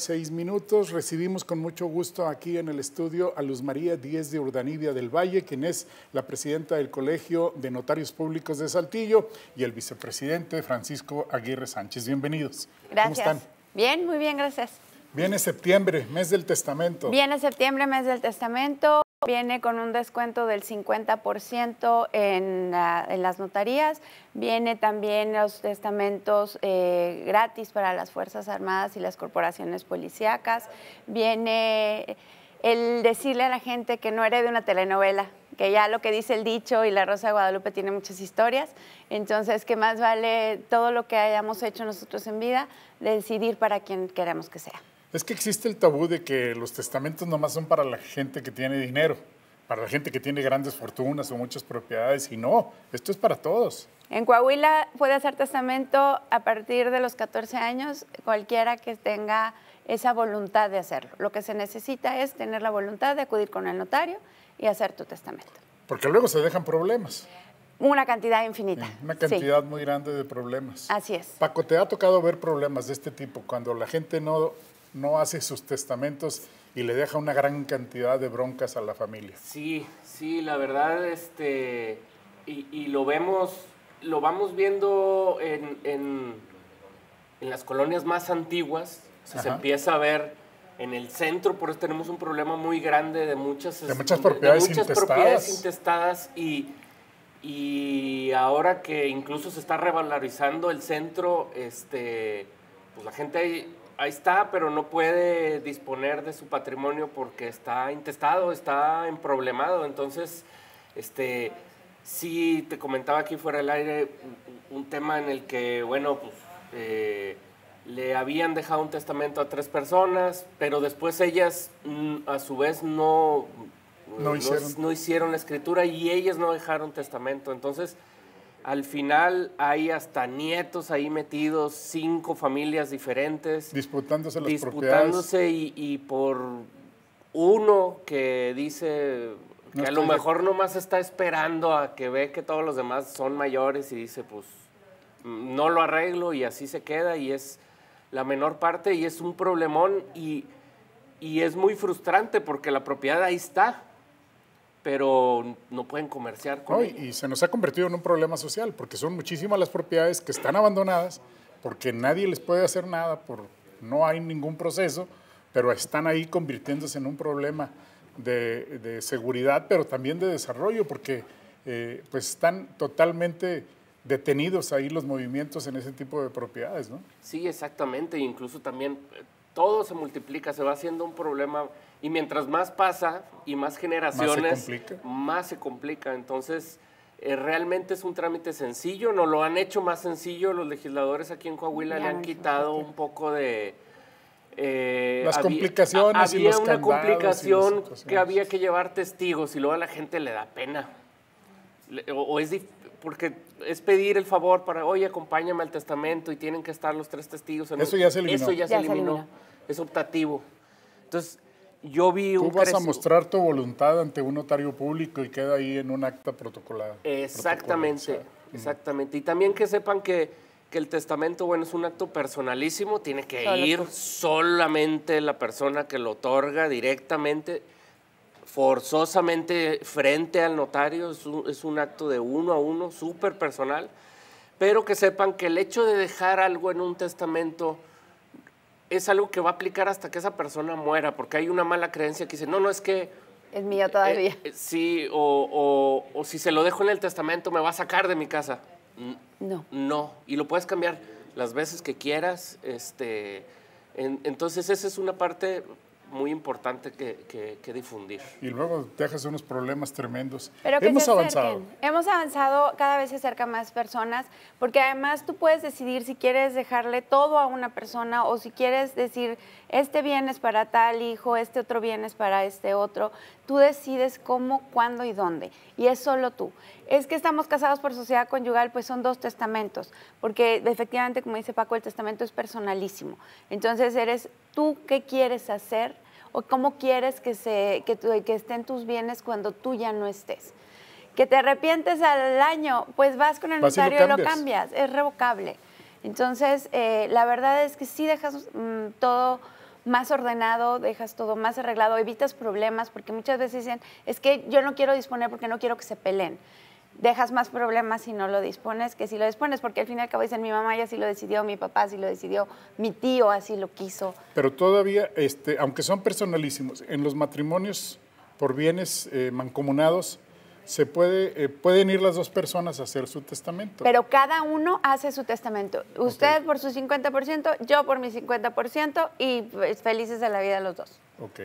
seis minutos. Recibimos con mucho gusto aquí en el estudio a Luz María Díez de Urdanibia del Valle, quien es la presidenta del Colegio de Notarios Públicos de Saltillo, y el vicepresidente Francisco Aguirre Sánchez. Bienvenidos. Gracias. ¿Cómo están? Bien, muy bien, gracias. Viene septiembre, mes del testamento. Viene septiembre, mes del testamento. Viene con un descuento del 50% en, ah, en, las notarías, viene también los testamentos eh, gratis para las Fuerzas Armadas y las corporaciones policíacas, viene el decirle a la gente que no de una telenovela, que ya lo que dice el dicho y la Rosa de Guadalupe tiene muchas historias, entonces que más vale todo lo que hayamos hecho nosotros en vida, decidir para quién queremos que sea. Es que existe el tabú de que los testamentos nomás son para la gente que tiene dinero, para la gente que tiene grandes fortunas o muchas propiedades, y no, esto es para todos. En Coahuila puede hacer testamento a partir de los 14 años cualquiera que tenga esa voluntad de hacerlo. Lo que se necesita es tener la voluntad de acudir con el notario y hacer tu testamento. Porque luego se dejan problemas. Una cantidad infinita. Una cantidad muy grande de problemas. Así es. Paco, ¿te ha tocado ver problemas de este tipo cuando la gente no no hace sus testamentos y le deja una gran cantidad de broncas a la familia. Sí, sí, la verdad, este, y, lo vemos, lo vamos viendo en, en, las colonias más antiguas, se empieza a ver en el centro, por eso tenemos un problema muy grande de muchas, de muchas este, propiedades, intestadas. propiedades intestadas y, y ahora que incluso se está revalorizando el centro, este, pues la gente ahí está, pero no puede disponer de su patrimonio porque está intestado, está problemado. Entonces, este, sí, te comentaba aquí fuera del aire un tema en el que, bueno, pues, eh, le habían dejado un testamento a tres personas, pero después ellas mm, a su vez no, hicieron. no hicieron la escritura y ellas no dejaron testamento. Entonces, al final hay hasta nietos ahí metidos, cinco familias diferentes. Disputándose las disputándose Y, y por uno que dice que a lo mejor nomás está esperando a que ve que todos los demás son mayores y dice, pues mm, no lo arreglo y así se queda y es la menor parte y es un problemón y, y es muy frustrante porque la propiedad ahí está pero no pueden comerciar con Y se nos ha convertido en un problema social, porque son muchísimas las propiedades que están abandonadas, porque nadie les puede hacer nada, por, no hay ningún proceso, pero están ahí convirtiéndose en un problema de, seguridad, pero también de desarrollo, porque eh, pues están totalmente detenidos ahí los movimientos en ese tipo de propiedades, ¿no? Sí, exactamente, incluso también eh, todo se multiplica, se va haciendo un problema y mientras más pasa y más generaciones, más se complica. Entonces, eh, realmente es un trámite sencillo, no lo han hecho más sencillo. Los legisladores aquí en Coahuila le han quitado un poco de... Eh, las complicaciones había, y los una complicación que había que llevar testigos y luego a la gente le da pena. O, es porque es pedir el favor para, oye, acompáñame al testamento y tienen que estar los tres testigos. En eso, ya se eliminó. eso ya, Se eliminó. Es optativo. Entonces, yo vi Tú vas a mostrar tu voluntad ante un notario público y queda ahí en un acta protocolada. Exactamente, exactamente. Y también que sepan que, que, el testamento, bueno, es un acto personalísimo, tiene que ir solamente la persona que lo otorga directamente, forzosamente frente al notario, es un, es un acto de uno a uno, súper personal, pero que sepan que el hecho de dejar algo en un testamento es algo que va a aplicar hasta que esa persona muera, porque hay una mala creencia que dice, no, no, es que... Es mía todavía. Eh, eh, sí, o, si se lo dejo en el testamento me va a sacar de mi casa. No. No, y lo puedes cambiar las veces que quieras. Este, entonces esa es una parte muy importante que, difundir. Y luego dejas unos problemas tremendos. Pero que hemos avanzado. Hemos avanzado, cada vez se acerca más personas, porque además tú puedes decidir si quieres dejarle todo a una persona o si quieres decir este bien es para tal hijo, este otro bien es para este otro. Tú decides cómo, cuándo y dónde. Y es solo tú. Es que estamos casados por sociedad conyugal, pues son dos testamentos, porque efectivamente, como dice Paco, el testamento es personalísimo. Entonces eres tú qué quieres hacer o cómo quieres que, se, que, estén tus bienes cuando tú ya no estés que te arrepientes al año, pues vas con el notario y lo, cambias, es revocable. Entonces, eh, la verdad es que sí dejas mm, todo más ordenado, dejas todo más arreglado, evitas problemas, porque muchas veces dicen, es que yo no quiero disponer porque no quiero que se peleen. Dejas más problemas si no lo dispones que si lo dispones, porque al fin y al cabo dicen, mi mamá ya sí lo decidió, mi papá sí lo decidió, mi tío así lo quiso. Pero todavía, este, aunque son personalísimos, en los matrimonios por bienes eh, mancomunados, se puede, eh, pueden ir las dos personas a hacer su testamento. Pero cada uno hace su testamento. Usted por su 50%, yo por mi 50% y pues, felices de la vida los dos. Ok.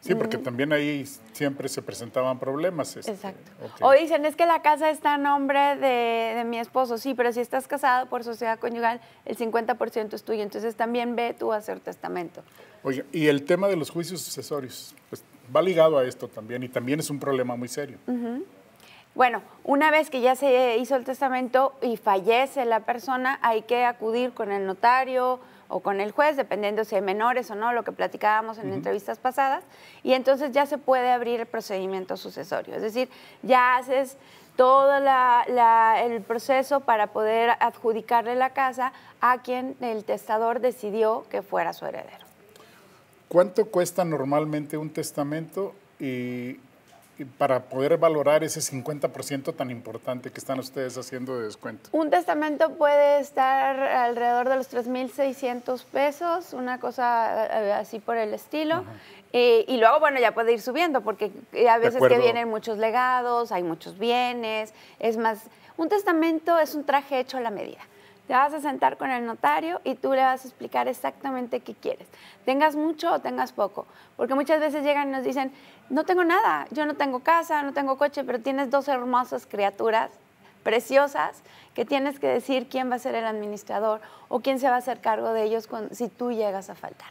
Sí, porque también ahí siempre se presentaban problemas. Este, Exacto. O dicen, es que la casa está a nombre de, mi esposo. Sí, pero si estás casado por sociedad conyugal, el 50% es tuyo. Entonces también ve tú a hacer testamento. Oye, y el tema de los juicios sucesorios. Pues, va ligado a esto también y también es un problema muy serio. Bueno, una vez que ya se hizo el testamento y fallece la persona, hay que acudir con el notario o con el juez, dependiendo si hay menores o no, lo que platicábamos en entrevistas pasadas, y entonces ya se puede abrir el procedimiento sucesorio. Es decir, ya haces todo el proceso para poder adjudicarle la casa a quien el testador decidió que fuera su heredero. ¿Cuánto cuesta normalmente un testamento y, para poder valorar ese 50% tan importante que están ustedes haciendo de descuento? Un testamento puede estar alrededor de los 3.600 pesos, una cosa eh, así por el estilo. y luego, bueno, ya puede ir subiendo porque eh, a veces que vienen muchos legados, hay muchos bienes, es más, un testamento es un traje hecho a la medida. Te vas a sentar con el notario y tú le vas a explicar exactamente qué quieres, tengas mucho o tengas poco, porque muchas veces llegan y nos dicen, no tengo nada, yo no tengo casa, no tengo coche, pero tienes dos hermosas criaturas preciosas que tienes que decir quién va a ser el administrador o quién se va a hacer cargo de ellos si tú llegas a faltar.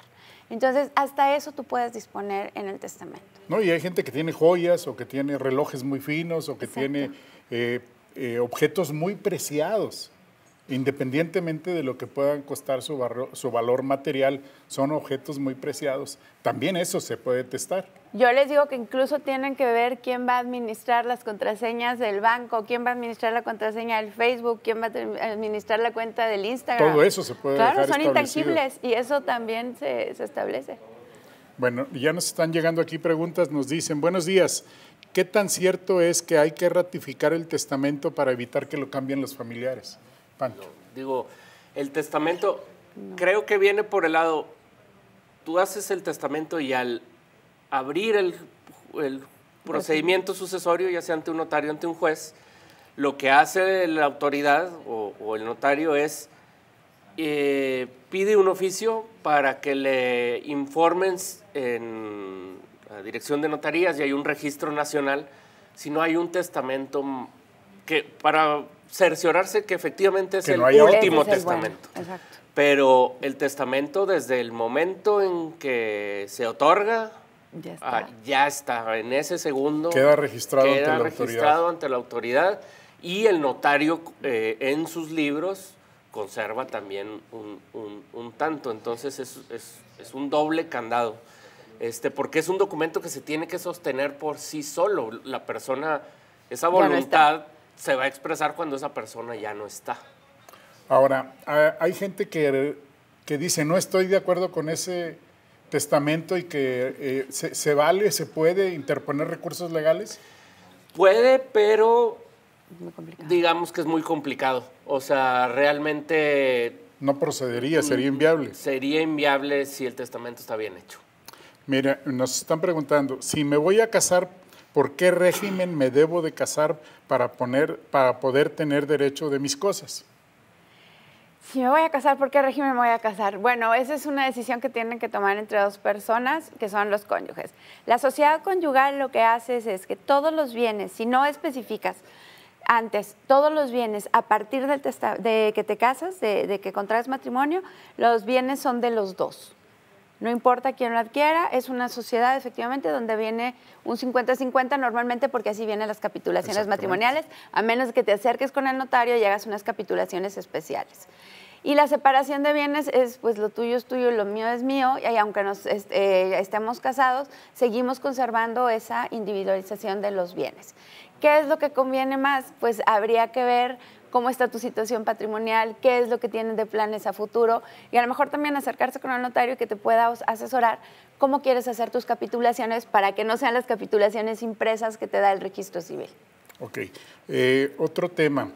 Entonces, hasta eso tú puedes disponer en el testamento. No, y hay gente que tiene joyas o que tiene relojes muy finos o que tiene eh, eh, objetos muy preciados independientemente de lo que puedan costar su, su, valor material, son objetos muy preciados. También eso se puede testar. Yo les digo que incluso tienen que ver quién va a administrar las contraseñas del banco, quién va a administrar la contraseña del Facebook, quién va a administrar la cuenta del Instagram. Todo eso se puede Claro, son intangibles y eso también se establece. Bueno, ya nos están llegando aquí preguntas, nos dicen, buenos días, ¿qué tan cierto es que hay que ratificar el testamento para evitar que lo cambien los familiares? Digo, el testamento creo que viene por el lado, tú haces el testamento y al abrir el, procedimiento sucesorio, ya sea ante un notario, ante un juez, lo que hace la autoridad o, el notario es eh, pide un oficio para que le informen en la dirección de notarías y hay un registro nacional, si no hay un testamento que para cerciorarse que efectivamente es el último testamento. Pero el testamento desde el momento en que se otorga, ya ah, está, ya está. en ese segundo. Queda registrado, ante, la registrado ante la autoridad. Y el notario eh, en sus libros conserva también un, tanto. Entonces es, es, es, un doble candado. Este, porque es un documento que se tiene que sostener por sí solo. La persona, esa voluntad se va a expresar cuando esa persona ya no está. Ahora, hay gente que, que dice, no estoy de acuerdo con ese testamento y que eh, se, se, vale, se puede interponer recursos legales? Puede, pero digamos que es muy complicado. O sea, realmente... No procedería, sería inviable. Sería inviable si el testamento está bien hecho. Mira, nos están preguntando, si me voy a casar ¿Por qué régimen me debo de casar para, poner, para poder tener derecho de mis cosas? Si me voy a casar, ¿por qué régimen me voy a casar? Bueno, esa es una decisión que tienen que tomar entre dos personas, que son los cónyuges. La sociedad conyugal lo que hace es, que todos los bienes, si no especificas antes todos los bienes a partir del de que te casas, de que contraes matrimonio, los bienes son de los dos. No importa quién lo adquiera, es una sociedad efectivamente donde viene un 50-50 normalmente porque así vienen las capitulaciones matrimoniales, a menos que te acerques con el notario y hagas unas capitulaciones especiales. Y la separación de bienes es, pues lo tuyo es tuyo, lo mío es mío, y aunque nos este, eh, estemos casados, seguimos conservando esa individualización de los bienes. ¿Qué es lo que conviene más? Pues habría que ver cómo está tu situación patrimonial, qué es lo que tienen de planes a futuro y a lo mejor también acercarse con un notario que te pueda asesorar cómo quieres hacer tus capitulaciones para que no sean las capitulaciones impresas que te da el registro civil. Ok. Eh, otro tema.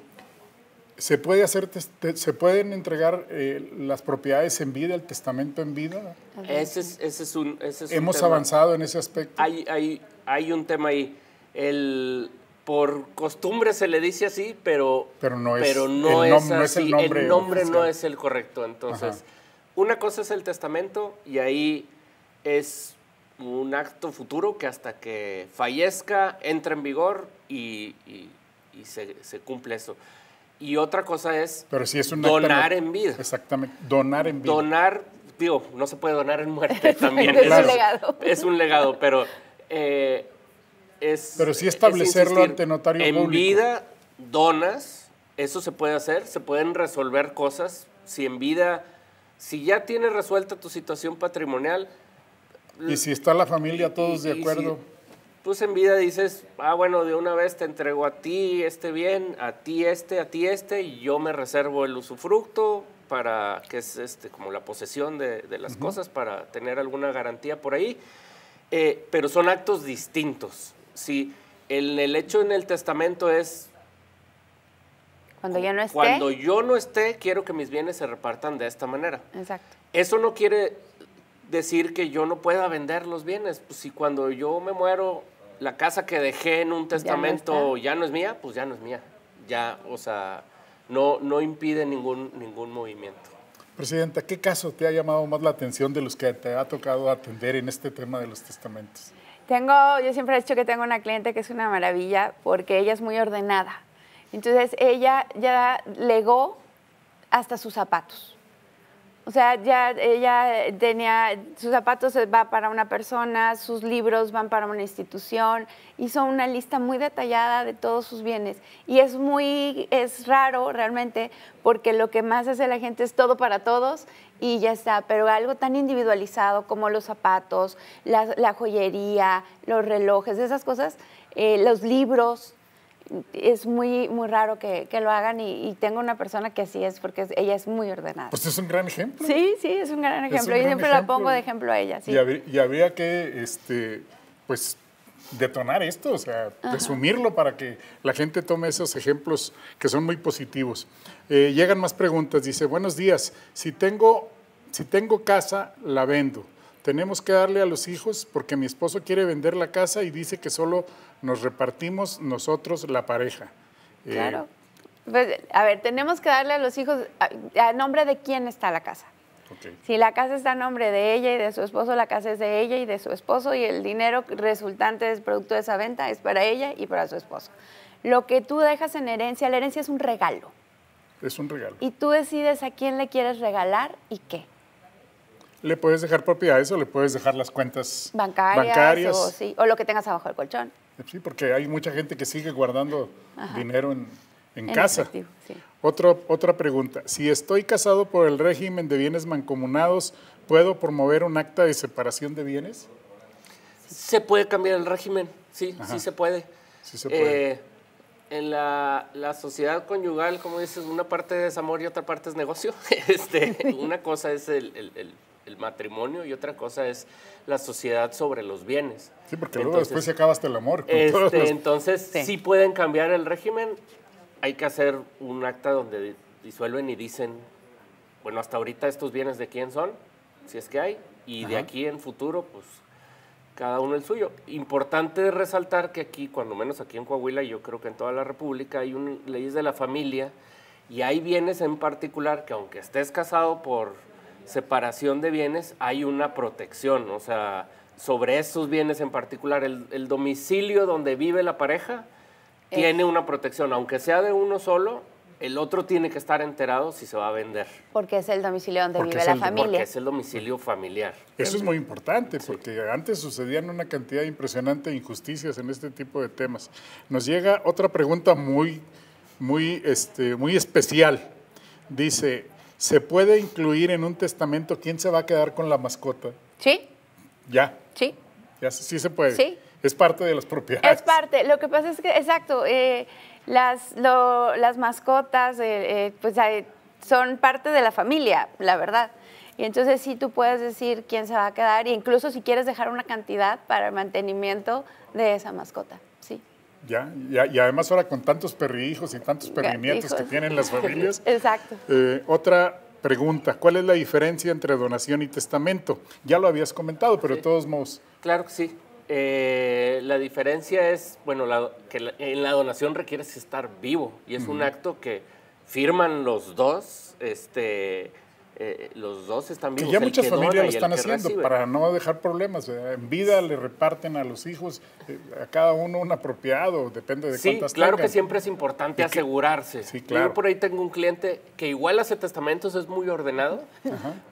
¿Se, puede hacer ¿Se pueden entregar eh, las propiedades en vida, el testamento en vida? Ese es, ese es un, ese Hemos avanzado en ese aspecto. Hay, hay, hay un tema ahí. El, por costumbre se le dice así, pero, pero no es, el, el nombre. no es el correcto. Entonces, una cosa es el testamento y ahí es un acto futuro que hasta que fallezca entra en vigor y, se, cumple eso. Y otra cosa es, pero si es un donar en vida. Exactamente, donar en vida. Donar, digo, no se puede donar en muerte también. es, un legado. Es un legado, pero... Eh, pero sí establecerlo ante notario en público. En vida donas, eso se puede hacer, se pueden resolver cosas. Si en vida, si ya tienes resuelta tu situación patrimonial... Y si está la familia todos de acuerdo. pues en vida dices, ah, bueno, de una vez te entrego a ti este bien, a ti este, a ti este, y yo me reservo el usufructo para, que es este, como la posesión de, las cosas, para tener alguna garantía por ahí. Eh, pero son actos distintos si el, el hecho en el testamento es cuando yo no esté. Cuando yo no esté, quiero que mis bienes se repartan de esta manera. Exacto. Eso no quiere decir que yo no pueda vender los bienes. Pues, si cuando yo me muero, la casa que dejé en un testamento ya no, es mía, pues ya no es mía. Ya, o sea, no, no impide ningún, ningún movimiento. Presidenta, ¿qué caso te ha llamado más la atención de los que te ha tocado atender en este tema de los testamentos? Tengo, yo siempre he dicho que tengo una cliente que es una maravilla porque ella es muy ordenada. Entonces ella ya legó hasta sus zapatos. O sea, ya ella tenía, sus zapatos va para una persona, sus libros van para una institución, hizo una lista muy detallada de todos sus bienes. Y es muy, es raro realmente, porque lo que más hace la gente es todo para todos y ya está, pero algo tan individualizado como los zapatos, la, joyería, los relojes, esas cosas, eh, los libros, es muy, muy raro que, lo hagan y, tengo una persona que así es porque ella es muy ordenada. Pues es un gran ejemplo. Sí, sí, es un gran ejemplo. Yo siempre la pongo de ejemplo a ella. Y, habría, que, este, pues, detonar esto, o sea, resumirlo para que la gente tome esos ejemplos que son muy positivos. Eh, llegan más preguntas. Dice, buenos días, si tengo, si tengo casa, la vendo tenemos que darle a los hijos porque mi esposo quiere vender la casa y dice que solo nos repartimos nosotros la pareja. Eh, claro. Pues, a ver, tenemos que darle a los hijos a, nombre de quién está la casa. Si la casa está a nombre de ella y de su esposo, la casa es de ella y de su esposo y el dinero resultante del producto de esa venta es para ella y para su esposo. Lo que tú dejas en herencia, la herencia es un regalo. Es un regalo. Y tú decides a quién le quieres regalar y qué le puedes dejar propiedades o le puedes dejar las cuentas bancarias, O, lo que tengas abajo del colchón. Sí, porque hay mucha gente que sigue guardando dinero en, casa. otra pregunta. Si estoy casado por el régimen de bienes mancomunados, ¿puedo promover un acta de separación de bienes? Se puede cambiar el régimen, sí, sí se puede. Eh, en la, sociedad conyugal, como dices, una parte es amor y otra parte es negocio. este, una cosa es el el matrimonio y otra cosa es la sociedad sobre los bienes. Sí, porque luego después se acaba hasta el amor. Este, entonces, sí. pueden cambiar el régimen, hay que hacer un acta donde disuelven y dicen, bueno, hasta ahorita estos bienes de quién son, si es que hay, y de aquí en futuro, pues cada uno el suyo. Importante resaltar que aquí, cuando menos aquí en Coahuila, yo creo que en toda la República, hay un, leyes de la familia y hay bienes en particular que aunque estés casado por separación de bienes hay una protección, o sea, sobre esos bienes en particular, el, domicilio donde vive la pareja tiene una protección, aunque sea de uno solo, el otro tiene que estar enterado si se va a vender. Porque es el domicilio donde vive la familia. Porque es el domicilio familiar. Eso es muy importante, porque antes sucedían una cantidad impresionante de injusticias en este tipo de temas. Nos llega otra pregunta muy, muy, este, muy especial. Dice, ¿Se puede incluir en un testamento quién se va a quedar con la mascota? Sí. Ya. Sí. Ya, sí se puede. Sí. Es parte de las propiedades. Es parte. Lo que pasa es que, exacto, eh, las, las mascotas, eh, eh, pues son parte de la familia, la verdad. Y entonces sí tú puedes decir quién se va a quedar e incluso si quieres dejar una cantidad para el mantenimiento de esa mascota. Ya, y además ahora con tantos perrijos y tantos perdimientos que tienen las familias. Exacto. Eh, otra pregunta, ¿cuál es la diferencia entre donación y testamento? Ya lo habías comentado, pero de todos modos. Claro que sí. Eh, la diferencia es, bueno, que en la donación requieres estar vivo y es un acto que firman los dos, este, eh, los dos están vivos. Que ya muchas familias lo están haciendo para no dejar problemas. Eh, en vida le reparten a los hijos, eh, a cada uno un apropiado, depende de sí, claro que siempre es importante asegurarse. Yo por ahí tengo un cliente que igual hace testamentos, es muy ordenado,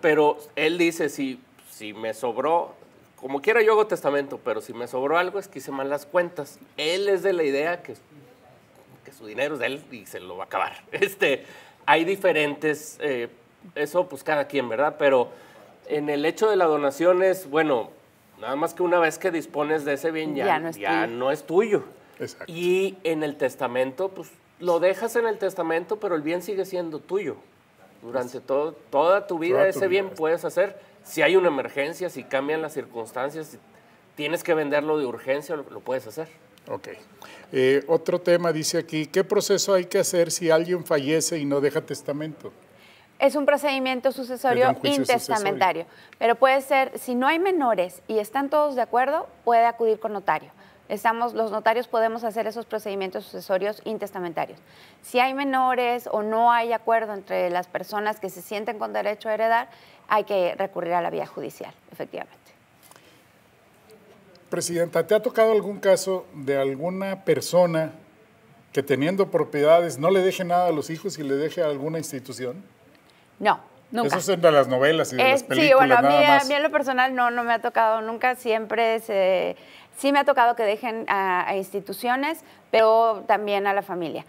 pero él dice, si, si me sobró, como quiera yo hago testamento, pero si me sobró algo es que hice mal las cuentas. Él es de la idea que, que su dinero es de él y se lo va a acabar. Este, hay diferentes eso pues cada quien, ¿verdad? Pero en el hecho de la donación es, bueno, nada más que una vez que dispones de ese bien ya, no, es tuyo. Y en el testamento, pues lo dejas en el testamento, pero el bien sigue siendo tuyo. Durante todo, toda tu vida ese bien puedes hacer. Si hay una emergencia, si cambian las circunstancias, si tienes que venderlo de urgencia, lo, puedes hacer. Ok. Eh, otro tema dice aquí, ¿qué proceso hay que hacer si alguien fallece y no deja testamento? es un procedimiento sucesorio intestamentario. Pero puede ser, si no hay menores y están todos de acuerdo, puede acudir con notario. Estamos, los notarios podemos hacer esos procedimientos sucesorios intestamentarios. Si hay menores o no hay acuerdo entre las personas que se sienten con derecho a heredar, hay que recurrir a la vía judicial, efectivamente. Presidenta, ¿te ha tocado algún caso de alguna persona que teniendo propiedades no le deje nada a los hijos y le deje a alguna institución? No, nunca. Eso es de las novelas y de las películas. Sí, bueno, a mí, a en lo personal no, no me ha tocado nunca. Siempre se, sí me ha tocado que dejen a, instituciones, pero también a la familia.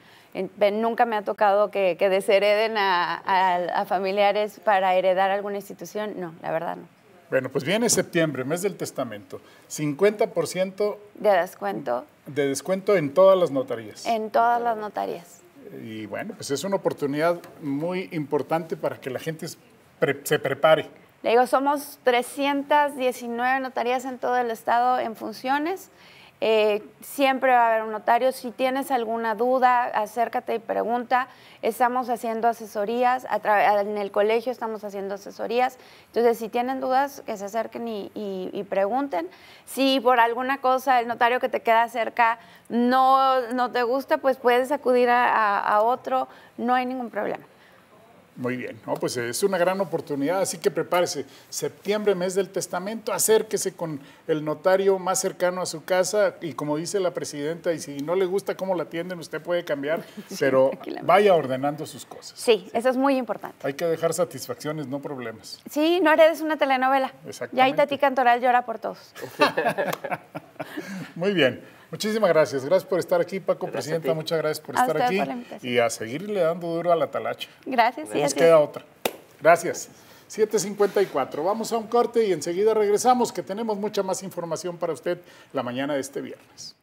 Nunca me ha tocado que, deshereden a, familiares para heredar alguna institución. No, la verdad no. Bueno, pues viene septiembre, mes del testamento. 50% de descuento. De descuento en todas las notarías. En todas las notarías. Y bueno, pues es una oportunidad muy importante para que la gente se prepare. Le digo, somos 319 notarías en todo el estado en funciones. Eh, siempre va a haber un notario. Si tienes alguna duda, acércate y pregunta. Estamos haciendo asesorías, en el colegio estamos haciendo asesorías. Entonces, si tienen dudas, que se acerquen y, pregunten. Si por alguna cosa el notario que te queda cerca no, te gusta, pues puedes acudir a otro, no hay ningún problema. Muy bien, no, pues eh, es una gran oportunidad, así que prepárese. Septiembre, mes del testamento, acérquese con el notario más cercano a su casa y como dice la presidenta, y si no le gusta cómo la atienden, usted puede cambiar, pero vaya ordenando sus cosas. Sí, eso es muy importante. Hay que dejar satisfacciones, no problemas. Sí, no eres una telenovela. ya Y ahí Tati Cantoral llora por todos. muy bien. Muchísimas gracias. Gracias por estar aquí, Paco, Presidenta. Muchas gracias por estar aquí. y a seguirle dando duro a la talacha. Gracias. Nos queda otra. Gracias. 7.54. Vamos a un corte y enseguida regresamos, que tenemos mucha más información para usted la mañana de este viernes.